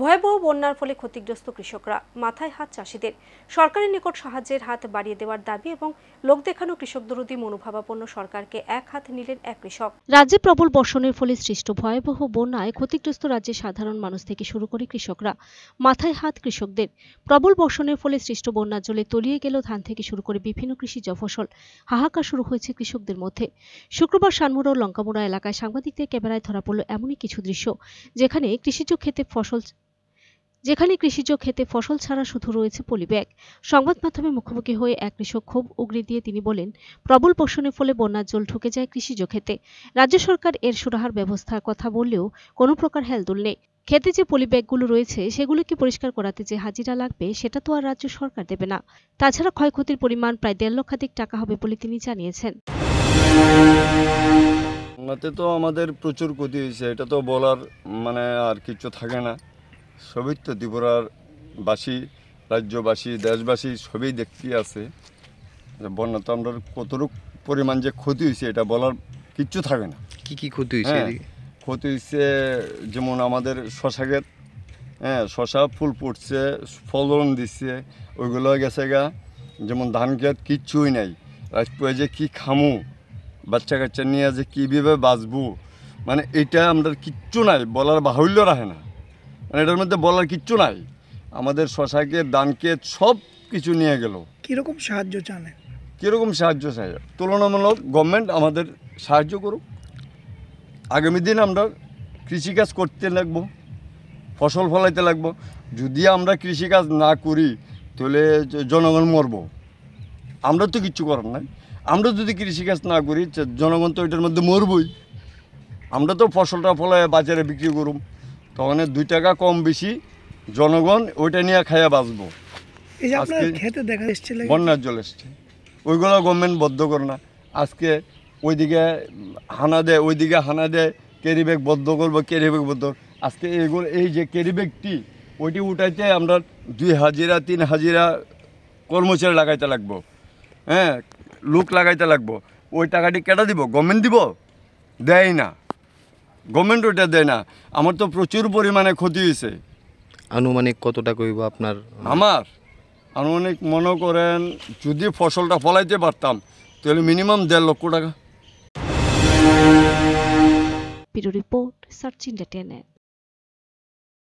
ভয়াবহ বন্যার ফলে ক্ষতিগ্রস্ত কৃষকরা মাথায় হাত চাষিদের সরকারের নিকট সাহায্যের হাত বাড়িয়ে দেওয়ার দাবি এবং লোক দেখানো কৃষক দরদী মনোভাবাপন্ন সরকারকে এক হাত নিলেন এক কৃষক রাজ্যে প্রবল বর্ষণের ফলে সৃষ্ট ভয়াবহ বন্যায় ক্ষতিগ্রস্ত রাজ্যের সাধারণ মানুষ থেকে শুরু করে কৃষকরা মাথায় হাত কৃষকদের প্রবল বর্ষণের ফলে সৃষ্ট বন্যার জলে তলিয়ে গেল ধান থেকে শুরু করে বিভিন্ন কৃষিজ ফসল হাহাকার শুরু হয়েছে কৃষকদের মধ্যে শুক্রবার শানমুড়া ও লঙ্কামুড়া এলাকায় সাংবাদিকদের ক্যামেরায় ধরা পড়ল এমনই কিছু দৃশ্য যেখানে কৃষিজ ক্ষেতে ফসল যেখানে কৃষিজ ক্ষেতে ফসল ছাড়া শুধু রয়েছে পলিব্যাগ সংবাদ মাধ্যমে মুখোমুখি হয়ে এক কৃষক ক্ষোভ উগড়ে দিয়ে তিনি বলেন প্রবল বর্ষণের ফলে বন্যার জল ঢুকে যায় কৃষিজ ক্ষেতে রাজ্য সরকার এর সুরাহার ব্যবস্থার কথা বললেও কোনো প্রকার হেলদুল নেই খেতে যে পলিব্যাগগুলো রয়েছে সেগুলোকে পরিষ্কার করাতে যে হাজিরা লাগবে সেটা তো আর রাজ্য সরকার দেবে না তাছাড়া ক্ষয়ক্ষতির পরিমাণ প্রায় দেড় লক্ষাধিক টাকা হবে বলে তিনি জানিয়েছেন বাংলাতে তো আমাদের প্রচুর ক্ষতি হয়েছে এটা তো বলার মানে আর কিছু থাকে না তো ত্রিপুরার বাসী রাজ্যবাসী দেশবাসী সবই দেখতে আছে বন্যা তো আমরা কতটুক পরিমাণ যে ক্ষতি হয়েছে এটা বলার কিচ্ছু থাকে না কি কি ক্ষতি হয়েছে হ্যাঁ, ক্ষতি হয়েছে যেমন আমাদের শশা ক্ষেত হ্যাঁ শশা ফুল ফুটছে ফলন দিচ্ছে ওইগুলো গেছে গা যেমন ধান ক্ষেত কিচ্ছুই নাই রাজপুরে যে কী খামু বাচ্চা কাচ্চা নিয়ে যে কীভাবে বাঁচবো মানে এটা আমাদের কিচ্ছু নাই বলার বাহুল্য রাখে না মানে এটার মধ্যে বলার কিচ্ছু নাই আমাদের শশাকে দানকে সব কিছু নিয়ে গেল কীরকম সাহায্য চান কীরকম সাহায্য চাই তুলনামূলক গভর্নমেন্ট আমাদের সাহায্য করুক আগামী দিন আমরা কৃষিকাজ করতে লাগবো ফসল ফলাইতে লাগবো যদি আমরা কৃষিকাজ না করি তাহলে জনগণ মরবো আমরা তো কিচ্ছু করার নাই আমরা যদি কৃষিকাজ না করি জনগণ তো এটার মধ্যে মরবই আমরা তো ফসলটা ফলায় বাজারে বিক্রি করুম তখন দুই টাকা কম বেশি জনগণ ওইটা নিয়ে খাইয়া বাঁচবো বন্যার জল এসছে ওইগুলো গভর্নমেন্ট বদ্ধ করো না আজকে ওইদিকে হানা দেয় ওইদিকে হানা দেয় ক্যারি ব্যাগ বদ্ধ করবো ক্যারি ব্যাগ বদ্ধ আজকে এইগুলো এই যে ক্যারি ব্যাগটি ওইটি উঠাইতে আমরা দুই হাজিরা তিন হাজিরা কর্মচারী লাগাইতে লাগবো হ্যাঁ লোক লাগাইতে লাগবো ওই টাকাটি কেটা দিব গভর্নমেন্ট দিব দেয় না গভর্নমেন্ট ওইটা দেয় না আমার তো প্রচুর পরিমাণে ক্ষতি হয়েছে আনুমানিক কত টাকা হইব আপনার আমার আনুমানিক মনে করেন যদি ফসলটা ফলাইতে পারতাম তাহলে মিনিমাম দেড় লক্ষ টাকা রিপোর্ট